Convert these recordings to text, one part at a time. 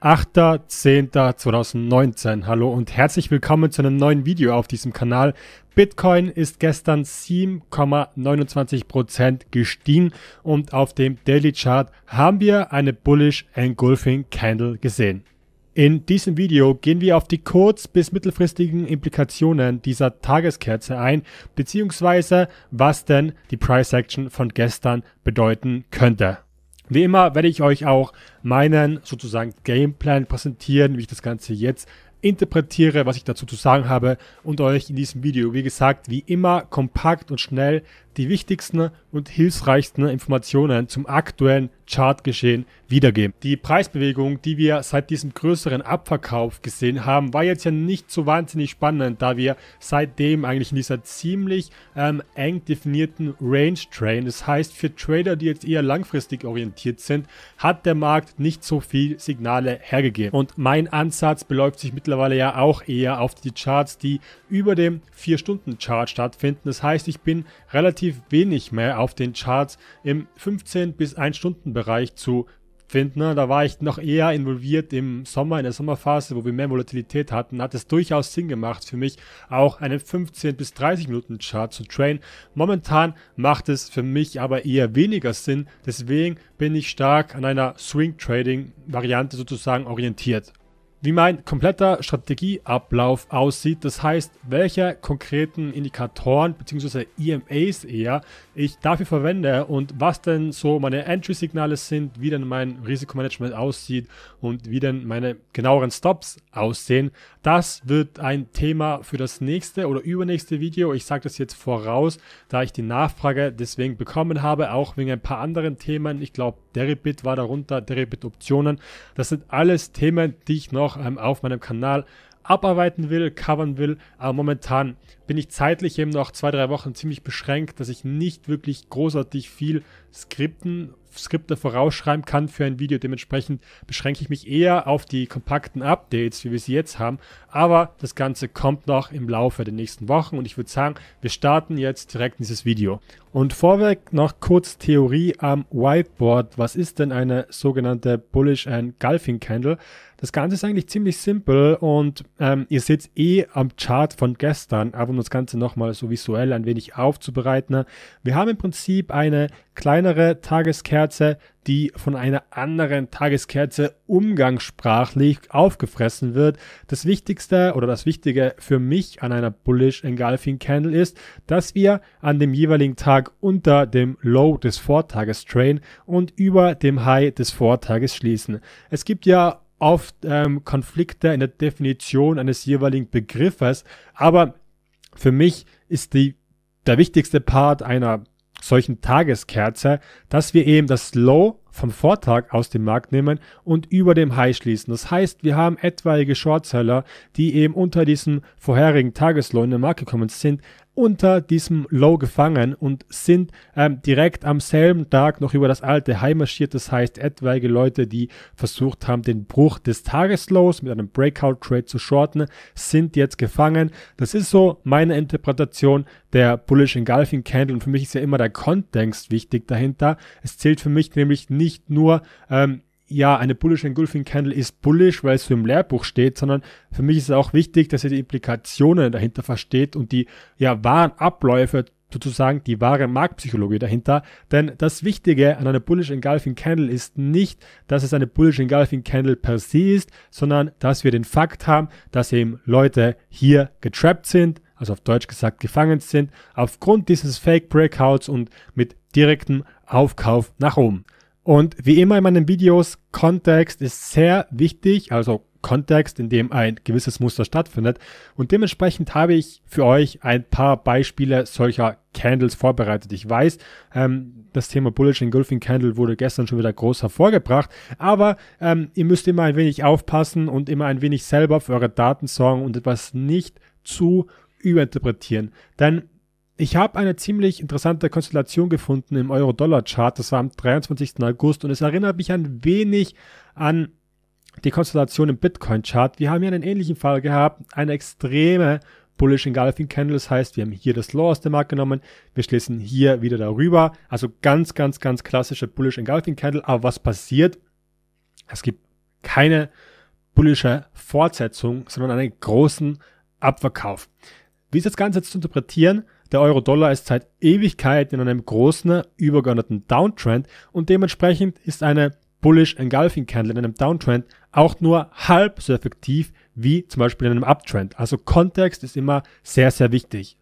8.10.2019. Hallo und herzlich willkommen zu einem neuen Video auf diesem Kanal. Bitcoin ist gestern 7,29% gestiegen und auf dem Daily Chart haben wir eine Bullish Engulfing Candle gesehen. In diesem Video gehen wir auf die kurz- bis mittelfristigen Implikationen dieser Tageskerze ein, beziehungsweise was denn die Price Action von gestern bedeuten könnte. Wie immer werde ich euch auch meinen sozusagen Gameplan präsentieren, wie ich das Ganze jetzt interpretiere, was ich dazu zu sagen habe und euch in diesem Video, wie gesagt, wie immer kompakt und schnell die wichtigsten und hilfsreichsten Informationen zum aktuellen Chartgeschehen wiedergeben. Die Preisbewegung, die wir seit diesem größeren Abverkauf gesehen haben, war jetzt ja nicht so wahnsinnig spannend, da wir seitdem eigentlich in dieser ziemlich ähm, eng definierten Range Train, das heißt für Trader, die jetzt eher langfristig orientiert sind, hat der Markt nicht so viel Signale hergegeben. Und mein Ansatz beläuft sich mittlerweile ja auch eher auf die Charts, die über dem 4-Stunden-Chart stattfinden. Das heißt, ich bin relativ relativ wenig mehr auf den Charts im 15 bis 1 Stunden Bereich zu finden. Ne? Da war ich noch eher involviert im Sommer, in der Sommerphase, wo wir mehr Volatilität hatten. Hat es durchaus Sinn gemacht für mich, auch einen 15 bis 30 Minuten Chart zu trainen. Momentan macht es für mich aber eher weniger Sinn. Deswegen bin ich stark an einer Swing Trading Variante sozusagen orientiert wie mein kompletter Strategieablauf aussieht. Das heißt, welche konkreten Indikatoren bzw. EMAs eher ich dafür verwende und was denn so meine Entry-Signale sind, wie denn mein Risikomanagement aussieht und wie denn meine genaueren Stops aussehen, das wird ein Thema für das nächste oder übernächste Video. Ich sage das jetzt voraus, da ich die Nachfrage deswegen bekommen habe, auch wegen ein paar anderen Themen. Ich glaube, Deribit war darunter, Deribit-Optionen. Das sind alles Themen, die ich noch ähm, auf meinem Kanal abarbeiten will, covern will. Aber momentan bin ich zeitlich eben noch zwei, drei Wochen ziemlich beschränkt, dass ich nicht wirklich großartig viel Skripten, Skripte vorausschreiben kann für ein Video. Dementsprechend beschränke ich mich eher auf die kompakten Updates, wie wir sie jetzt haben. Aber das Ganze kommt noch im Laufe der nächsten Wochen und ich würde sagen, wir starten jetzt direkt in dieses Video. Und vorweg noch kurz Theorie am Whiteboard. Was ist denn eine sogenannte Bullish and Gulfing Candle? Das Ganze ist eigentlich ziemlich simpel und ähm, ihr seht eh am Chart von gestern, aber um das Ganze nochmal so visuell ein wenig aufzubereiten. Ne? Wir haben im Prinzip eine kleinere Tageskerze, die von einer anderen Tageskerze umgangssprachlich aufgefressen wird. Das Wichtigste oder das Wichtige für mich an einer Bullish Engulfing Candle ist, dass wir an dem jeweiligen Tag unter dem Low des Vortages train und über dem High des Vortages schließen. Es gibt ja oft ähm, Konflikte in der Definition eines jeweiligen Begriffes. Aber für mich ist die, der wichtigste Part einer solchen Tageskerze, dass wir eben das Low vom Vortag aus dem Markt nehmen und über dem High schließen. Das heißt, wir haben etwaige Shortseller, die eben unter diesem vorherigen Tageslow in den Markt gekommen sind, unter diesem Low gefangen und sind ähm, direkt am selben Tag noch über das alte High marschiert. Das heißt, etwaige Leute, die versucht haben, den Bruch des Tageslows mit einem Breakout Trade zu shorten, sind jetzt gefangen. Das ist so meine Interpretation der Bullish Engulfing Candle und für mich ist ja immer der Kontext wichtig dahinter. Es zählt für mich nämlich nicht nur ähm, ja, eine Bullish Engulfing Candle ist bullish, weil es so im Lehrbuch steht, sondern für mich ist es auch wichtig, dass ihr die Implikationen dahinter versteht und die ja, wahren Abläufe, sozusagen die wahre Marktpsychologie dahinter. Denn das Wichtige an einer Bullish Engulfing Candle ist nicht, dass es eine Bullish Engulfing Candle per se ist, sondern dass wir den Fakt haben, dass eben Leute hier getrappt sind, also auf Deutsch gesagt gefangen sind, aufgrund dieses Fake Breakouts und mit direktem Aufkauf nach oben. Und wie immer in meinen Videos, Kontext ist sehr wichtig, also Kontext, in dem ein gewisses Muster stattfindet. Und dementsprechend habe ich für euch ein paar Beispiele solcher Candles vorbereitet. Ich weiß, ähm, das Thema Bullish Engulfing Candle wurde gestern schon wieder groß hervorgebracht, aber ähm, ihr müsst immer ein wenig aufpassen und immer ein wenig selber für eure Daten sorgen und etwas nicht zu überinterpretieren. Denn ich habe eine ziemlich interessante Konstellation gefunden im Euro-Dollar-Chart. Das war am 23. August und es erinnert mich ein wenig an die Konstellation im Bitcoin-Chart. Wir haben hier einen ähnlichen Fall gehabt, eine extreme Bullish Engulfing Candle. Das heißt, wir haben hier das Low aus dem Markt genommen, wir schließen hier wieder darüber. Also ganz, ganz, ganz klassische Bullish Engulfing Candle. Aber was passiert? Es gibt keine bullische Fortsetzung, sondern einen großen Abverkauf. Wie ist das Ganze zu interpretieren? Der Euro-Dollar ist seit Ewigkeit in einem großen, übergeordneten Downtrend und dementsprechend ist eine Bullish Engulfing Candle in einem Downtrend auch nur halb so effektiv wie zum Beispiel in einem Uptrend. Also Kontext ist immer sehr, sehr wichtig.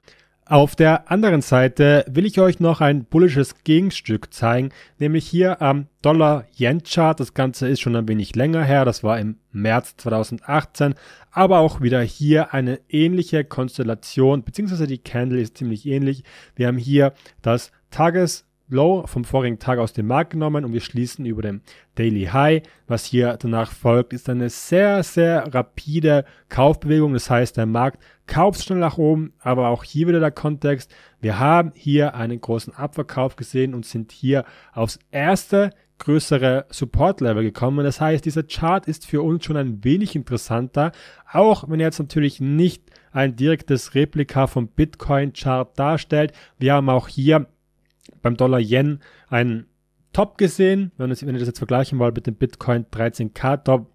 Auf der anderen Seite will ich euch noch ein bullisches Gegenstück zeigen, nämlich hier am Dollar-Yen-Chart. Das Ganze ist schon ein wenig länger her, das war im März 2018, aber auch wieder hier eine ähnliche Konstellation, beziehungsweise die Candle ist ziemlich ähnlich. Wir haben hier das Tages- Low vom vorigen Tag aus dem Markt genommen und wir schließen über dem Daily High. Was hier danach folgt, ist eine sehr, sehr rapide Kaufbewegung. Das heißt, der Markt kauft schnell nach oben, aber auch hier wieder der Kontext. Wir haben hier einen großen Abverkauf gesehen und sind hier aufs erste größere Support-Level gekommen. Das heißt, dieser Chart ist für uns schon ein wenig interessanter, auch wenn er jetzt natürlich nicht ein direktes Replika vom Bitcoin-Chart darstellt. Wir haben auch hier beim Dollar Yen einen Top gesehen, wenn ihr das jetzt vergleichen wollt mit dem Bitcoin 13K Top,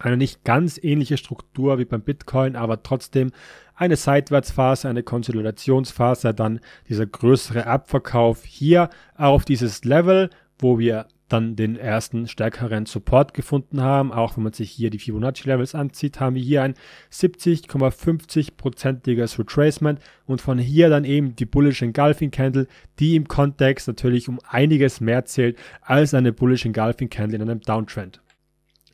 eine nicht ganz ähnliche Struktur wie beim Bitcoin, aber trotzdem eine Seitwärtsphase, eine Konsolidationsphase, dann dieser größere Abverkauf hier auf dieses Level, wo wir dann den ersten stärkeren Support gefunden haben. Auch wenn man sich hier die Fibonacci-Levels anzieht, haben wir hier ein 70,50%iges Retracement und von hier dann eben die Bullish Engulfing Candle, die im Kontext natürlich um einiges mehr zählt als eine Bullish Engulfing Candle in einem Downtrend.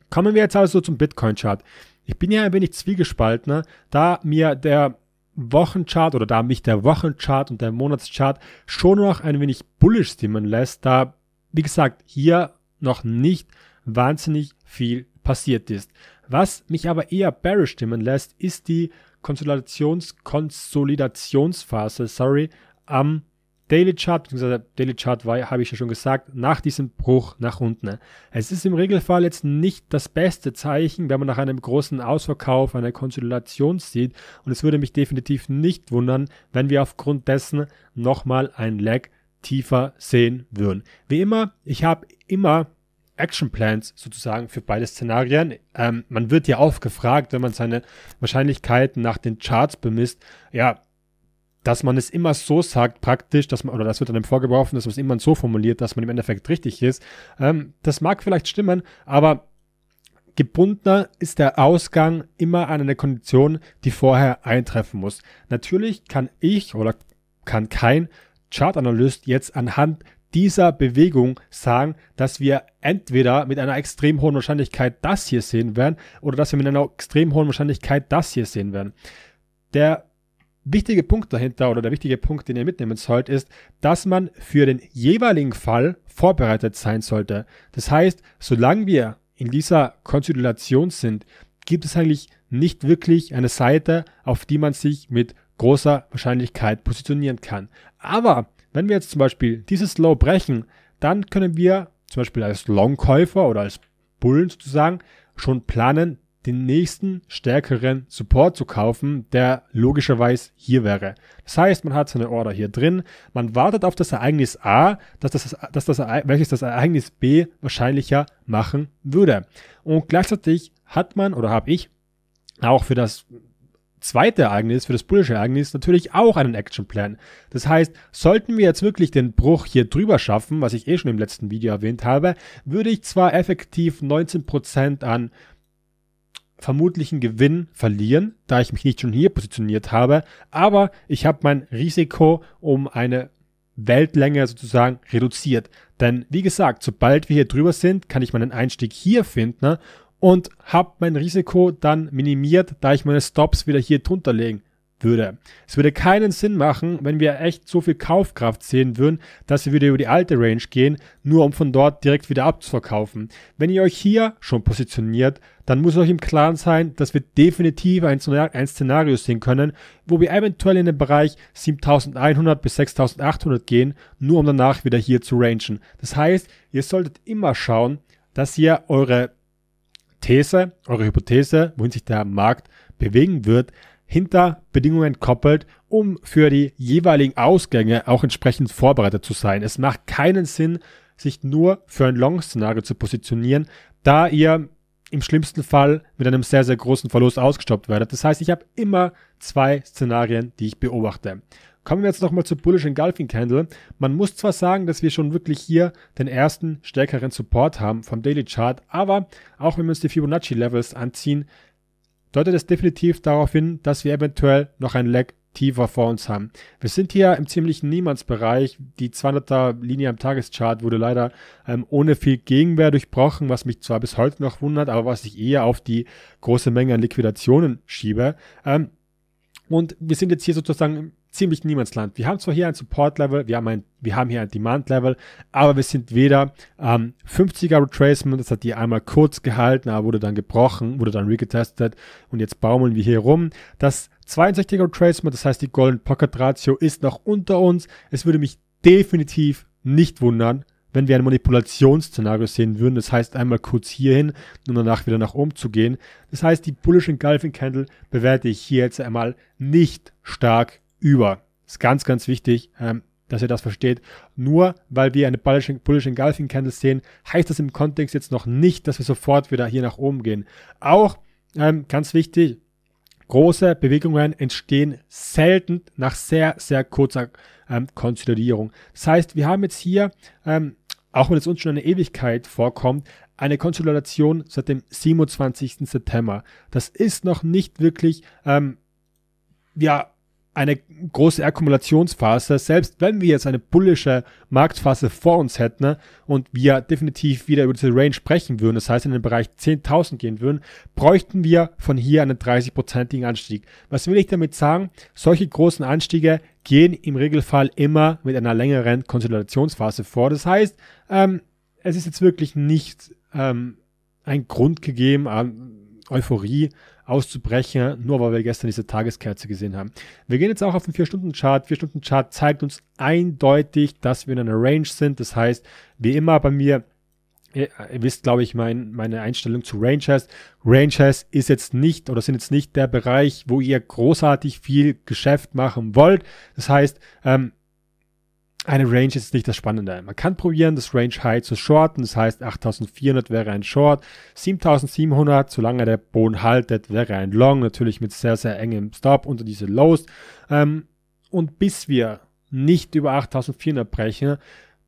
Kommen wir jetzt also zum Bitcoin-Chart. Ich bin ja ein wenig zwiegespaltener, da mir der Wochenchart oder da mich der Wochenchart und der Monatschart schon noch ein wenig bullish stimmen lässt, da wie gesagt, hier noch nicht wahnsinnig viel passiert ist. Was mich aber eher bearish stimmen lässt, ist die Konsolidationsphase, sorry, am Daily Chart, beziehungsweise Daily Chart habe ich ja schon gesagt, nach diesem Bruch nach unten. Es ist im Regelfall jetzt nicht das beste Zeichen, wenn man nach einem großen Ausverkauf eine Konsolidation sieht und es würde mich definitiv nicht wundern, wenn wir aufgrund dessen nochmal ein Lag tiefer sehen würden. Wie immer, ich habe immer Action Plans sozusagen für beide Szenarien. Ähm, man wird ja oft gefragt, wenn man seine Wahrscheinlichkeiten nach den Charts bemisst, ja, dass man es immer so sagt, praktisch, dass man, oder das wird einem vorgeworfen, dass man es immer so formuliert, dass man im Endeffekt richtig ist. Ähm, das mag vielleicht stimmen, aber gebundener ist der Ausgang immer an eine Kondition, die vorher eintreffen muss. Natürlich kann ich oder kann kein Chartanalyst jetzt anhand dieser Bewegung sagen, dass wir entweder mit einer extrem hohen Wahrscheinlichkeit das hier sehen werden oder dass wir mit einer extrem hohen Wahrscheinlichkeit das hier sehen werden. Der wichtige Punkt dahinter oder der wichtige Punkt, den ihr mitnehmen sollt, ist, dass man für den jeweiligen Fall vorbereitet sein sollte. Das heißt, solange wir in dieser Konstellation sind, gibt es eigentlich nicht wirklich eine Seite, auf die man sich mit großer Wahrscheinlichkeit positionieren kann. Aber wenn wir jetzt zum Beispiel dieses Low brechen, dann können wir zum Beispiel als Longkäufer oder als Bullen sozusagen schon planen, den nächsten stärkeren Support zu kaufen, der logischerweise hier wäre. Das heißt, man hat seine Order hier drin, man wartet auf das Ereignis A, dass das, dass das, welches das Ereignis B wahrscheinlicher machen würde. Und gleichzeitig hat man oder habe ich auch für das zweite Ereignis, für das bullische Ereignis, natürlich auch einen Actionplan. Das heißt, sollten wir jetzt wirklich den Bruch hier drüber schaffen, was ich eh schon im letzten Video erwähnt habe, würde ich zwar effektiv 19% an vermutlichen Gewinn verlieren, da ich mich nicht schon hier positioniert habe, aber ich habe mein Risiko um eine Weltlänge sozusagen reduziert. Denn wie gesagt, sobald wir hier drüber sind, kann ich meinen Einstieg hier finden ne? und habe mein Risiko dann minimiert, da ich meine Stops wieder hier drunter legen würde. Es würde keinen Sinn machen, wenn wir echt so viel Kaufkraft sehen würden, dass wir wieder über die alte Range gehen, nur um von dort direkt wieder abzuverkaufen. Wenn ihr euch hier schon positioniert, dann muss euch im Klaren sein, dass wir definitiv ein, ein Szenario sehen können, wo wir eventuell in den Bereich 7100 bis 6800 gehen, nur um danach wieder hier zu rangen. Das heißt, ihr solltet immer schauen, dass ihr eure These, eure Hypothese, wohin sich der Markt bewegen wird, hinter Bedingungen koppelt, um für die jeweiligen Ausgänge auch entsprechend vorbereitet zu sein. Es macht keinen Sinn, sich nur für ein Long-Szenario zu positionieren, da ihr im schlimmsten Fall mit einem sehr, sehr großen Verlust ausgestoppt werdet. Das heißt, ich habe immer zwei Szenarien, die ich beobachte. Kommen wir jetzt nochmal zur Bullish Engulfing Candle. Man muss zwar sagen, dass wir schon wirklich hier den ersten stärkeren Support haben vom Daily Chart, aber auch wenn wir uns die Fibonacci Levels anziehen, deutet es definitiv darauf hin, dass wir eventuell noch ein Lag tiefer vor uns haben. Wir sind hier im ziemlichen Niemandsbereich. Die 200er Linie am Tageschart wurde leider ähm, ohne viel Gegenwehr durchbrochen, was mich zwar bis heute noch wundert, aber was ich eher auf die große Menge an Liquidationen schiebe. Ähm, und wir sind jetzt hier sozusagen ziemlich Niemandsland. Wir haben zwar hier ein Support-Level, wir, haben wir haben hier ein Demand-Level, aber wir sind weder ähm, 50er Retracement, das hat die einmal kurz gehalten, aber wurde dann gebrochen, wurde dann regetestet und jetzt baumeln wir hier rum. Das 62er Retracement, das heißt die Golden Pocket Ratio ist noch unter uns. Es würde mich definitiv nicht wundern, wenn wir ein Manipulationsszenario sehen würden. Das heißt, einmal kurz hierhin und danach wieder nach oben zu gehen. Das heißt, die Bullish Engulfing Candle bewerte ich hier jetzt einmal nicht stark über. Ist ganz, ganz wichtig, ähm, dass ihr das versteht. Nur weil wir eine Bullish, Bullish Engulfing Candle sehen, heißt das im Kontext jetzt noch nicht, dass wir sofort wieder hier nach oben gehen. Auch ähm, ganz wichtig, große Bewegungen entstehen selten nach sehr, sehr kurzer ähm, Konsolidierung. Das heißt, wir haben jetzt hier, ähm, auch wenn es uns schon eine Ewigkeit vorkommt, eine Konsolidation seit dem 27. September. Das ist noch nicht wirklich, ähm, ja, eine große Akkumulationsphase, selbst wenn wir jetzt eine bullische Marktphase vor uns hätten ne, und wir definitiv wieder über diese Range sprechen würden, das heißt in den Bereich 10.000 gehen würden, bräuchten wir von hier einen 30-prozentigen Anstieg. Was will ich damit sagen? Solche großen Anstiege gehen im Regelfall immer mit einer längeren Konsolidationsphase vor. Das heißt, ähm, es ist jetzt wirklich nicht ähm, ein Grund gegeben, an Euphorie auszubrechen, nur weil wir gestern diese Tageskerze gesehen haben. Wir gehen jetzt auch auf den 4-Stunden-Chart. 4-Stunden-Chart zeigt uns eindeutig, dass wir in einer Range sind. Das heißt, wie immer bei mir, ihr, wisst, glaube ich, mein, meine Einstellung zu Range heißt. Range heißt ist jetzt nicht oder sind jetzt nicht der Bereich, wo ihr großartig viel Geschäft machen wollt. Das heißt, ähm, eine Range ist nicht das Spannende. Man kann probieren, das Range High zu shorten. Das heißt, 8400 wäre ein Short, 7700, solange der Boden haltet, wäre ein Long. Natürlich mit sehr, sehr engem Stop unter diese Lows. Ähm, und bis wir nicht über 8400 brechen,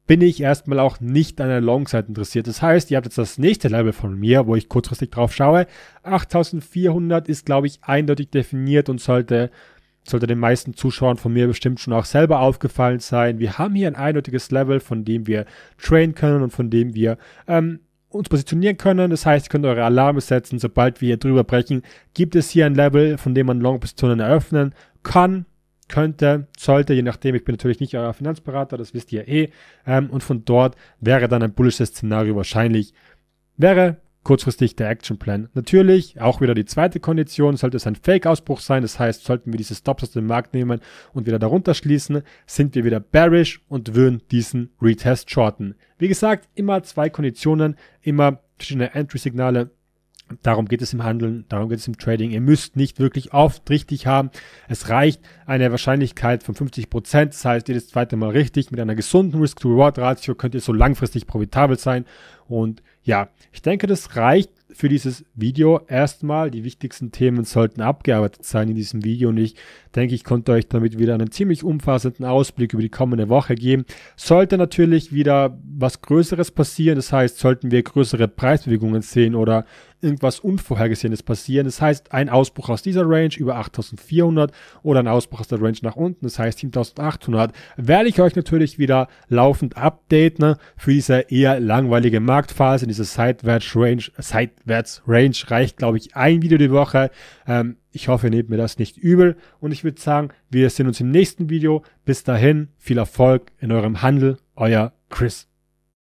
bin ich erstmal auch nicht an der Long-Side interessiert. Das heißt, ihr habt jetzt das nächste Level von mir, wo ich kurzfristig drauf schaue. 8400 ist, glaube ich, eindeutig definiert und sollte sollte den meisten Zuschauern von mir bestimmt schon auch selber aufgefallen sein. Wir haben hier ein eindeutiges Level, von dem wir trainen können und von dem wir ähm, uns positionieren können. Das heißt, ihr könnt eure Alarme setzen. Sobald wir drüber brechen, gibt es hier ein Level, von dem man Long-Positionen eröffnen kann, könnte, sollte, je nachdem. Ich bin natürlich nicht euer Finanzberater, das wisst ihr eh. Ähm, und von dort wäre dann ein bullisches Szenario wahrscheinlich. Wäre kurzfristig der Actionplan. Natürlich, auch wieder die zweite Kondition, sollte es ein Fake-Ausbruch sein, das heißt, sollten wir diese Stops aus dem Markt nehmen und wieder darunter schließen, sind wir wieder bearish und würden diesen Retest shorten. Wie gesagt, immer zwei Konditionen, immer verschiedene Entry-Signale, Darum geht es im Handeln, darum geht es im Trading. Ihr müsst nicht wirklich oft richtig haben. Es reicht eine Wahrscheinlichkeit von 50%. Prozent. Das heißt, jedes zweite Mal richtig. Mit einer gesunden Risk-to-Reward-Ratio könnt ihr so langfristig profitabel sein und ja, ich denke, das reicht für dieses Video erstmal. Die wichtigsten Themen sollten abgearbeitet sein in diesem Video und ich denke, ich konnte euch damit wieder einen ziemlich umfassenden Ausblick über die kommende Woche geben. Sollte natürlich wieder was Größeres passieren, das heißt, sollten wir größere Preisbewegungen sehen oder irgendwas Unvorhergesehenes passieren. Das heißt, ein Ausbruch aus dieser Range über 8400 oder ein Ausbruch aus der Range nach unten, das heißt 7800, werde ich euch natürlich wieder laufend updaten ne, für diese eher langweilige Marktphase, diese Seitwärts-Range. Seitwärts-Range reicht, glaube ich, ein Video die Woche. Ähm, ich hoffe, ihr nehmt mir das nicht übel und ich würde sagen, wir sehen uns im nächsten Video. Bis dahin, viel Erfolg in eurem Handel, euer Chris.